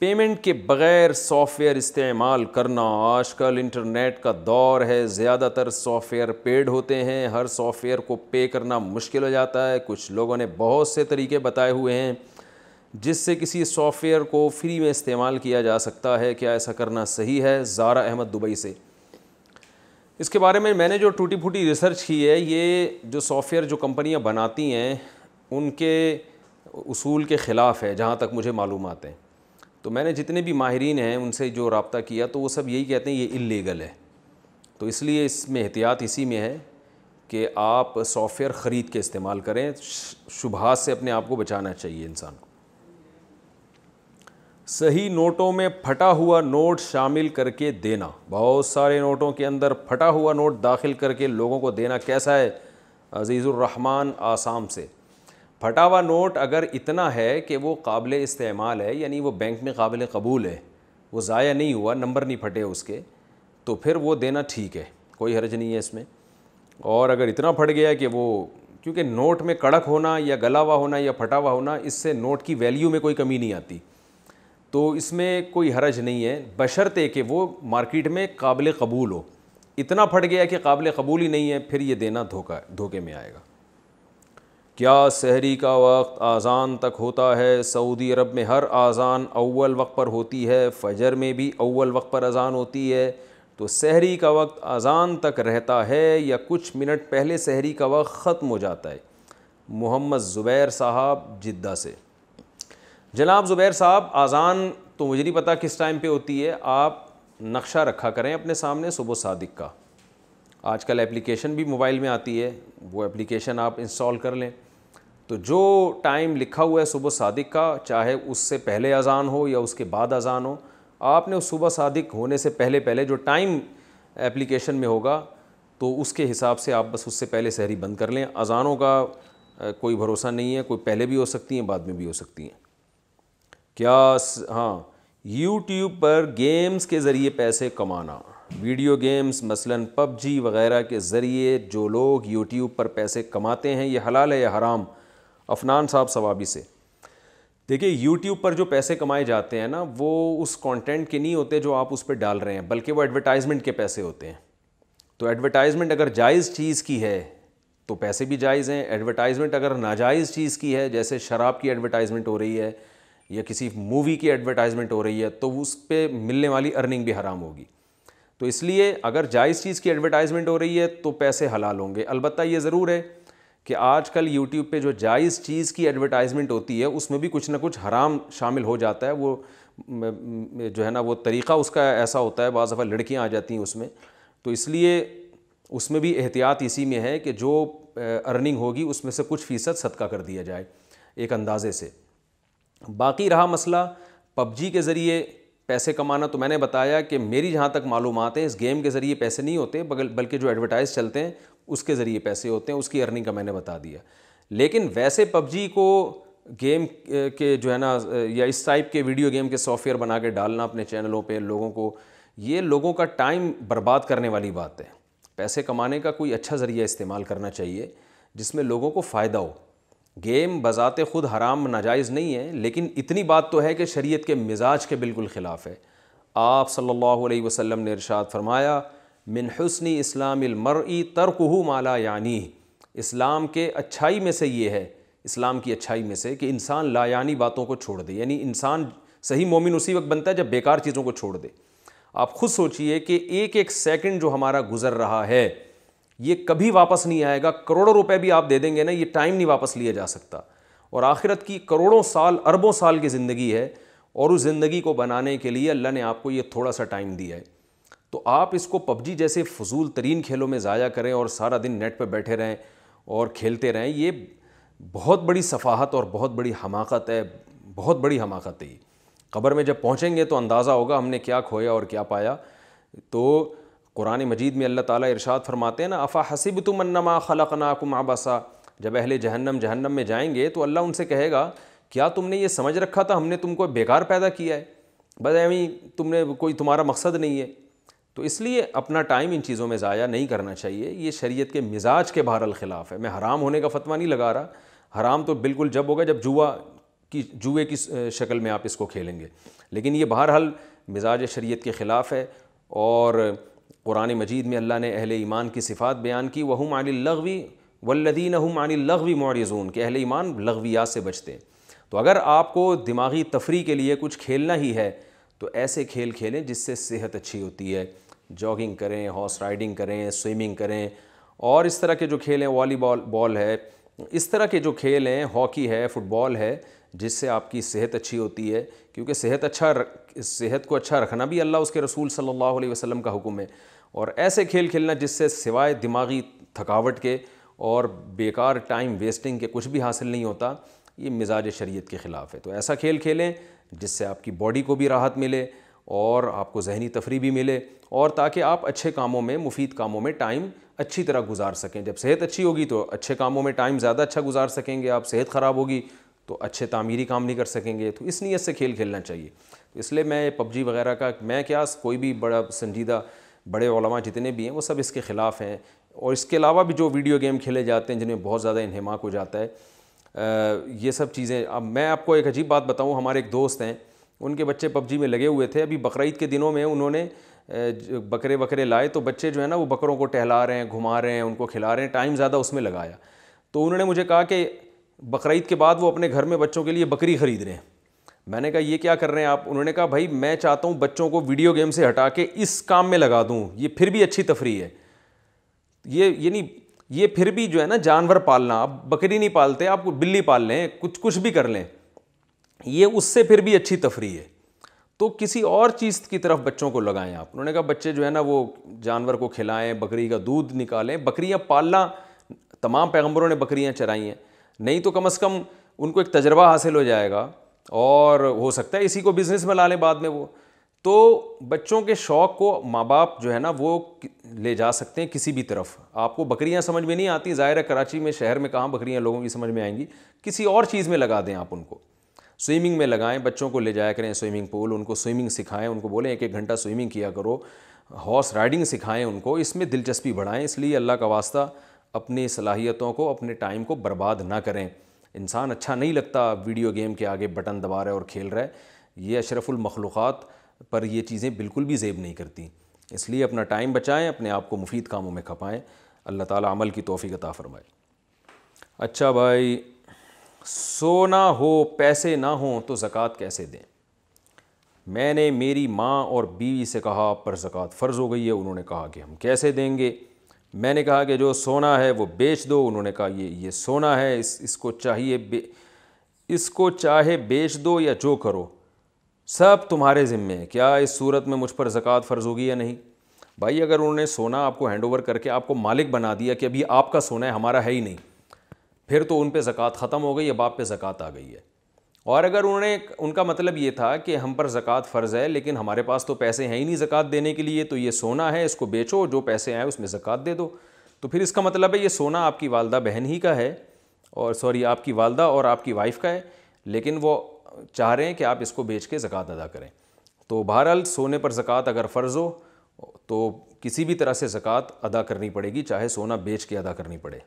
payment के बग़ैर software इस्तेमाल करना आजकल इंटरनेट का दौर है ज़्यादातर सॉफ्टवेयर पेड होते हैं हर सॉफ्टवेयर को पे करना मुश्किल हो जाता है कुछ लोगों ने बहुत से तरीके बताए हुए हैं जिससे किसी सॉफ्टवेयर को फ्री में इस्तेमाल किया जा सकता है क्या ऐसा करना सही है ज़ारा अहमद दुबई से इसके बारे में मैंने जो टूटी फूटी रिसर्च की है ये जो सॉफ्टवेयर जो कंपनियाँ बनाती हैं उनके उसूल के ख़िलाफ़ है जहाँ तक मुझे मालूम आते हैं तो मैंने जितने भी माहरीन हैं उनसे जो रबता किया तो वो सब यही कहते हैं ये इलीगल है तो इसलिए इसमें एहतियात इसी में है कि आप सॉफ्टवेयर ख़रीद के इस्तेमाल करें शुभा से अपने आप को बचाना चाहिए इंसान को सही नोटों में फटा हुआ नोट शामिल करके देना बहुत सारे नोटों के अंदर फटा हुआ नोट दाखिल करके लोगों को देना कैसा है रहमान आसाम से फटा हुआ नोट अगर इतना है कि वो काबिल इस्तेमाल है यानी वो बैंक में काबिल कबूल है वो ज़ाया नहीं हुआ नंबर नहीं फटे उसके तो फिर वो देना ठीक है कोई हर्ज नहीं है इसमें और अगर इतना फट गया कि वो क्योंकि नोट में कड़क होना या गला हुआ होना या फटा हुआ होना इससे नोट की वैल्यू में कोई कमी नहीं आती तो इसमें कोई हरज नहीं है बशर्ते कि वो मार्केट में काबिल कबूल हो इतना फट गया कि काबिल कबूल ही नहीं है फिर ये देना धोखा धोखे में आएगा क्या सहरी का वक्त आज़ान तक होता है सऊदी अरब में हर आज़ान अव्वल वक्त पर होती है फजर में भी अव्वल वक्त पर अज़ान होती है तो सहरी का वक्त अज़ान तक रहता है या कुछ मिनट पहले सहरी का वक्त ख़त्म हो जाता है मोहम्मद ज़ुबैर साहब जिद्दा से जनाब ज़ुबैर साहब आज़ान तो मुझे नहीं पता किस टाइम पे होती है आप नक्शा रखा करें अपने सामने सुबह सादिक का आजकल एप्लीकेशन भी मोबाइल में आती है वो एप्लीकेशन आप इंस्टॉल कर लें तो जो टाइम लिखा हुआ है सुबह सादिक का चाहे उससे पहले अजान हो या उसके बाद अजान हो आपने उस सुबह सादिक होने से पहले पहले जो टाइम एप्लीकेशन में होगा तो उसके हिसाब से आप बस उससे पहले शहरी बंद कर लें अजानों का कोई भरोसा नहीं है कोई पहले भी हो सकती हैं बाद में भी हो सकती हैं क्या हाँ यूट्यूब पर गेम्स के ज़रिए पैसे कमाना वीडियो गेम्स मसलन पबजी वगैरह के ज़रिए जो लोग यूट्यूब पर पैसे कमाते हैं ये हलाल है या हराम अफनान साहब सवाबी से देखिए यूट्यूब पर जो पैसे कमाए जाते हैं ना वो उस कंटेंट के नहीं होते जो आप उस पर डाल रहे हैं बल्कि वो एडवर्टाइजमेंट के पैसे होते हैं तो एडवर्टाइजमेंट अगर जायज़ चीज़ की है तो पैसे भी जायज़ हैं एडवर्टाइजमेंट अगर नाजायज़ चीज़ की है जैसे शराब की एडवर्टाइजमेंट हो रही है या किसी मूवी की एडवर्टाइजमेंट हो रही है तो उस पर मिलने वाली अर्निंग भी हराम होगी तो इसलिए अगर जायज़ चीज़ की एडवर्टाइजमेंट हो रही है तो पैसे हलाल होंगे अलबत्त ये ज़रूर है कि आजकल यूट्यूब पे जो जायज़ चीज़ की एडवर्टाइजमेंट होती है उसमें भी कुछ ना कुछ हराम शामिल हो जाता है वो जो है ना वो तरीक़ा उसका ऐसा होता है बाज़ दफ़ा लड़कियाँ आ जाती हैं उसमें तो इसलिए उसमें भी एहतियात इसी में है कि जो अर्निंग होगी उसमें से कुछ फ़ीसद सदका कर दिया जाए एक अंदाज़े से बाकी रहा मसला पबजी के ज़रिए पैसे कमाना तो मैंने बताया कि मेरी जहाँ तक मालूम है इस गेम के ज़रिए पैसे नहीं होते बल्कि जो एडवर्टाइज़ चलते हैं उसके ज़रिए पैसे होते हैं उसकी अर्निंग का मैंने बता दिया लेकिन वैसे पबजी को गेम के जो है ना या इस टाइप के वीडियो गेम के सॉफ्टवेयर बना के डालना अपने चैनलों पर लोगों को ये लोगों का टाइम बर्बाद करने वाली बात है पैसे कमाने का कोई अच्छा ज़रिया इस्तेमाल करना चाहिए जिसमें लोगों को फ़ायदा हो गेम बज़ाते ख़ुद हराम नाजायज़ नहीं है लेकिन इतनी बात तो है कि शरीयत के मिजाज के बिल्कुल ख़िलाफ़ है आप सल्लल्लाहु अलैहि वसल्लम ने इरशाद फरमाया मिन हसन इस्लामरई तरकहू माला यानी इस्लाम के अच्छाई में से ये है इस्लाम की अच्छाई में से कि इंसान लायानी बातों को छोड़ दे यानी इंसान सही मोमिन उसी वक्त बनता है जब बेकार चीज़ों को छोड़ दे आप खुद सोचिए कि एक एक सेकंड जो हमारा गुज़र रहा है ये कभी वापस नहीं आएगा करोड़ों रुपए भी आप दे देंगे ना ये टाइम नहीं वापस लिया जा सकता और आखिरत की करोड़ों साल अरबों साल की ज़िंदगी है और उस ज़िंदगी को बनाने के लिए अल्लाह ने आपको ये थोड़ा सा टाइम दिया है तो आप इसको पबजी जैसे फजूल तरीन खेलों में ज़ाया करें और सारा दिन नेट पर बैठे रहें और खेलते रहें ये बहुत बड़ी सफाहत और बहुत बड़ी हमाकत है बहुत बड़ी हमाकत है कबर में जब पहुँचेंगे तो अंदाज़ा होगा हमने क्या खोया और क्या पाया तो कुरान मजीद में अल्लाह ताला इरशाद फरमाते हैं ना अफ़ा हसिब तुम अन्नमा खलक नाकुम आबासा जब अहले जहन्नम जहन्नम में जाएंगे तो अल्लाह उनसे कहेगा क्या तुमने ये समझ रखा था हमने तुमको बेकार पैदा किया है बस एम तुमने कोई तुम्हारा मकसद नहीं है तो इसलिए अपना टाइम इन चीज़ों में ज़ाया नहीं करना चाहिए ये शरीयत के मिजाज के बहरल ख़िलाफ़ है मैं हराम होने का फतवा नहीं लगा रहा हराम तो बिल्कुल जब होगा जब जुआ की जुए की शक्ल में आप इसको खेलेंगे लेकिन ये बहरहाल मिजाज शरीयत के ख़िलाफ़ है और कुरान मजीद में अल्लाह ने अहल ईमान की सिफ़ात बयान की वहम लगवी वल्लदीन हम लगवी मौरजून के अहल ईमान लगवियात से बचते हैं तो अगर आपको दिमागी तफरी के लिए कुछ खेलना ही है तो ऐसे खेल खेलें जिससे सेहत अच्छी होती है जॉगिंग करें हॉर्स राइडिंग करें स्विमिंग करें और इस तरह के जो खेल हैं वॉलीबॉल बॉल है इस तरह के जो खेल हैं हॉकी है फुटबॉल है जिससे आपकी सेहत अच्छी होती है क्योंकि सेहत अच्छा सेहत को अच्छा रखना भी अल्लाह उसके रसूल सल्लल्लाहु अलैहि वसल्लम का हुक्म है और ऐसे खेल खेलना जिससे सिवाय दिमागी थकावट के और बेकार टाइम वेस्टिंग के कुछ भी हासिल नहीं होता ये मिजाज शरीयत के ख़िलाफ़ है तो ऐसा खेल खेलें जिससे आपकी बॉडी को भी राहत मिले और आपको जहनी तफरी भी मिले और ताकि आप अच्छे कामों में मुफीद कामों में टाइम अच्छी तरह गुजार सकें जब सेहत अच्छी होगी तो अच्छे कामों में टाइम ज़्यादा अच्छा गुजार सकेंगे आप सेहत ख़राब होगी तो अच्छे तामीरी काम नहीं कर सकेंगे तो इस नीयत से खेल खेलना चाहिए तो इसलिए मैं पबजी वगैरह का मैं क्या कोई भी बड़ा संजीदा बड़े ओलमा जितने भी हैं वो सब इसके ख़िलाफ़ हैं और इसके अलावा भी जो वीडियो गेम खेले जाते हैं जिनमें बहुत ज़्यादा इन्हमाक हो जाता है ये सब चीज़ें अब मैं आपको एक अजीब बात बताऊँ हमारे एक दोस्त हैं उनके बच्चे पबजी में लगे हुए थे अभी बकरीद के दिनों में उन्होंने बकरे बकरे लाए तो बच्चे जो है ना वो बकरों को टहला रहे हैं घुमा रहे हैं उनको खिला रहे हैं टाइम ज़्यादा उसमें लगाया तो उन्होंने मुझे कहा कि बकर के बाद वो अपने घर में बच्चों के लिए बकरी ख़रीद रहे हैं मैंने कहा ये क्या कर रहे हैं आप उन्होंने कहा भाई मैं चाहता हूँ बच्चों को वीडियो गेम से हटा के इस काम में लगा दूँ ये फिर भी अच्छी तफरी है ये ये नहीं ये फिर भी जो है ना जानवर पालना आप बकरी नहीं पालते आप बिल्ली पाल लें कुछ कुछ भी कर लें ये उससे फिर भी अच्छी तफरी है तो किसी और चीज़ की तरफ बच्चों को लगाएं आप उन्होंने कहा बच्चे जो है ना वो जानवर को खिलाएं बकरी का दूध निकालें बकरियां पालना तमाम पैगंबरों ने बकरियां चराई हैं नहीं तो कम अज़ कम उनको एक तजर्बा हासिल हो जाएगा और हो सकता है इसी को बिज़नेस में ला लें बाद में वो तो बच्चों के शौक़ को माँ बाप जो है ना वो ले जा सकते हैं किसी भी तरफ आपको बकरियाँ समझ में नहीं आती ज़ाहिर है कराची में शहर में कहाँ बकरियाँ लोगों की समझ में आएंगी किसी और चीज़ में लगा दें आप उनको स्विमिंग में लगाएं बच्चों को ले जाया करें स्विमिंग पूल उनको स्विमिंग सिखाएं उनको बोलें एक एक घंटा स्विमिंग किया करो हॉर्स राइडिंग सिखाएं उनको इसमें दिलचस्पी बढ़ाएं इसलिए अल्लाह का वास्ता अपनी सलाहियतों को अपने टाइम को बर्बाद ना करें इंसान अच्छा नहीं लगता वीडियो गेम के आगे बटन दबा रहे और खेल रहा है ये अशरफुलमखलूक़ात पर ये चीज़ें बिल्कुल भी जेब नहीं करती इसलिए अपना टाइम बचाएँ अपने आप को मुफीद कामों में खपाएँ अल्लाह ताली अमल की तोहफ़ी अता फ़रमाए अच्छा भाई सो ना हो पैसे ना हों तो ज़क़़त कैसे दें मैंने मेरी माँ और बीवी से कहा पर ज़क़़त फ़र्ज़ हो गई है उन्होंने कहा कि हम कैसे देंगे मैंने कहा कि जो सोना है वो बेच दो उन्होंने कहा ये ये सोना है इस इसको चाहिए इसको चाहे बेच दो या जो करो सब तुम्हारे ज़िम्मे हैं क्या इस सूरत में मुझ पर ज़क़़त फ़र्ज़ होगी या नहीं भाई अगर उन्होंने सोना आपको हैंड ओवर करके आपको मालिक बना दिया कि अभी आपका सोना है हमारा है ही नहीं फिर तो उन पर ज़क़़त ख़त्म हो गई अब आप पे ज़क़़त आ गई है और अगर उन्होंने उनका मतलब ये था कि हम पर ज़क़़त फ़र्ज़ है लेकिन हमारे पास तो पैसे हैं ही नहीं ज़क़़त देने के लिए तो ये सोना है इसको बेचो जो पैसे आए उसमें ज़क़़त दे दो तो फिर इसका मतलब है ये सोना आपकी वालदा बहन ही का है और सॉरी आपकी वालदा और आपकी वाइफ का है लेकिन वो चाह रहे हैं कि आप इसको बेच के ज़क़़त अदा करें तो बहरहाल सोने पर ज़क़़त अगर फ़र्ज़ हो तो किसी भी तरह से ज़क़़त अदा करनी पड़ेगी चाहे सोना बेच के अदा करनी पड़े